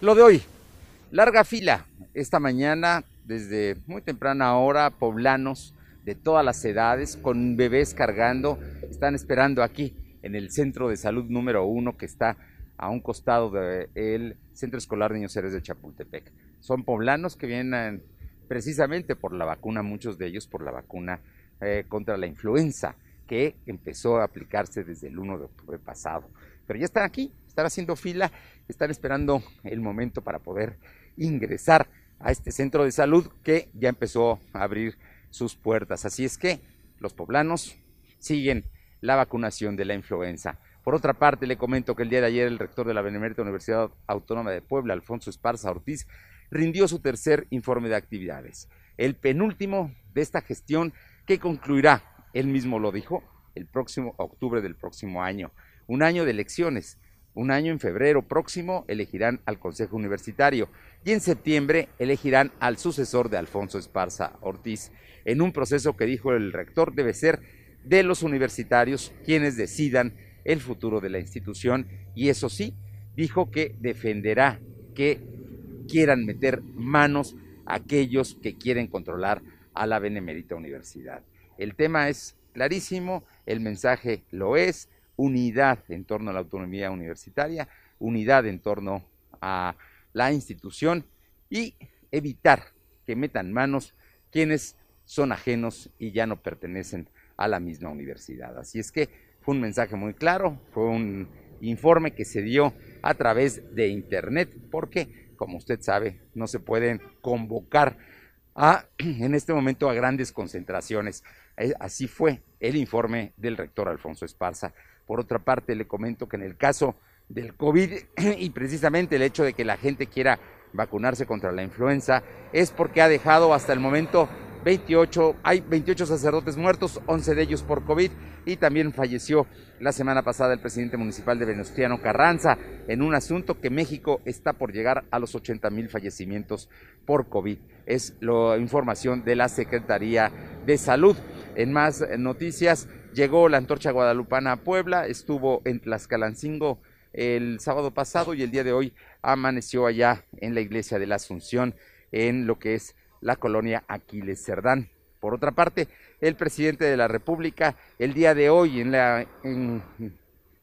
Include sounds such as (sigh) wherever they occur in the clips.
Lo de hoy, larga fila. Esta mañana, desde muy temprana hora, poblanos de todas las edades, con bebés cargando, están esperando aquí en el centro de salud número uno que está a un costado del Centro Escolar Niños Héroes de Chapultepec. Son poblanos que vienen precisamente por la vacuna, muchos de ellos por la vacuna eh, contra la influenza que empezó a aplicarse desde el 1 de octubre pasado. Pero ya están aquí, están haciendo fila, están esperando el momento para poder ingresar a este centro de salud que ya empezó a abrir sus puertas. Así es que los poblanos siguen la vacunación de la influenza. Por otra parte, le comento que el día de ayer el rector de la Benemérita Universidad Autónoma de Puebla, Alfonso Esparza Ortiz, rindió su tercer informe de actividades, el penúltimo de esta gestión que concluirá, él mismo lo dijo, el próximo octubre del próximo año, un año de elecciones un año en febrero próximo elegirán al Consejo Universitario y en septiembre elegirán al sucesor de Alfonso Esparza Ortiz, en un proceso que dijo el rector debe ser de los universitarios quienes decidan el futuro de la institución y eso sí, dijo que defenderá que quieran meter manos a aquellos que quieren controlar a la Benemérita Universidad. El tema es clarísimo, el mensaje lo es, unidad en torno a la autonomía universitaria, unidad en torno a la institución y evitar que metan manos quienes son ajenos y ya no pertenecen a la misma universidad. Así es que fue un mensaje muy claro, fue un informe que se dio a través de Internet, porque, como usted sabe, no se pueden convocar a, (clears throat) en este momento a grandes concentraciones. Eh, así fue el informe del rector Alfonso Esparza por otra parte, le comento que en el caso del COVID (clears throat) y precisamente el hecho de que la gente quiera vacunarse contra la influenza es porque ha dejado hasta el momento 28, hay 28 sacerdotes muertos, 11 de ellos por COVID y también falleció la semana pasada el presidente municipal de Venustiano Carranza en un asunto que México está por llegar a los 80 mil fallecimientos por COVID. Es la información de la Secretaría de Salud. En más noticias, Llegó la antorcha guadalupana a Puebla, estuvo en Tlaxcalancingo el sábado pasado y el día de hoy amaneció allá en la iglesia de la Asunción, en lo que es la colonia Aquiles Cerdán. Por otra parte, el presidente de la República, el día de hoy en la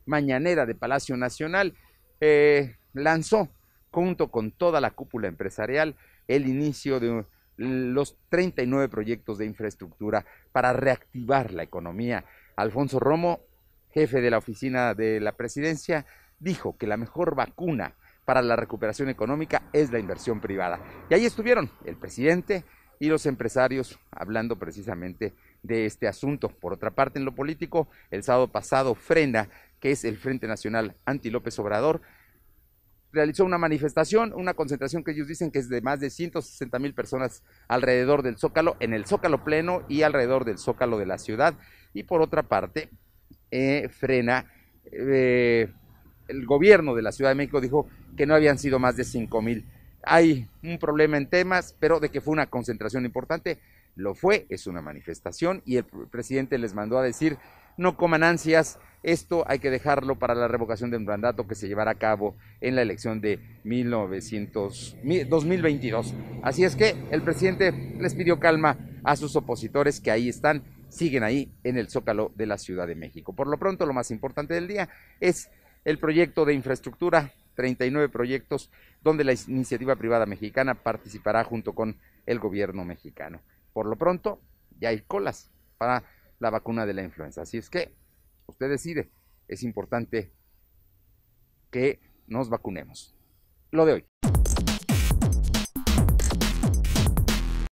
mañanera de Palacio Nacional, eh, lanzó junto con toda la cúpula empresarial el inicio de los 39 proyectos de infraestructura para reactivar la economía. Alfonso Romo, jefe de la oficina de la presidencia, dijo que la mejor vacuna para la recuperación económica es la inversión privada. Y ahí estuvieron el presidente y los empresarios hablando precisamente de este asunto. Por otra parte, en lo político, el sábado pasado Frena, que es el Frente Nacional anti López Obrador, realizó una manifestación, una concentración que ellos dicen que es de más de 160 mil personas alrededor del Zócalo, en el Zócalo pleno y alrededor del Zócalo de la ciudad. Y por otra parte, eh, frena, eh, el gobierno de la Ciudad de México dijo que no habían sido más de 5 mil. Hay un problema en temas, pero de que fue una concentración importante, lo fue, es una manifestación y el presidente les mandó a decir, no coman ansias, esto hay que dejarlo para la revocación del mandato que se llevará a cabo en la elección de 1900, 2022. Así es que el presidente les pidió calma a sus opositores que ahí están, siguen ahí en el zócalo de la Ciudad de México. Por lo pronto, lo más importante del día es el proyecto de infraestructura 39 proyectos donde la iniciativa privada mexicana participará junto con el gobierno mexicano. Por lo pronto, ya hay colas para la vacuna de la influenza. Así es que Usted decide. Es importante que nos vacunemos. Lo de hoy.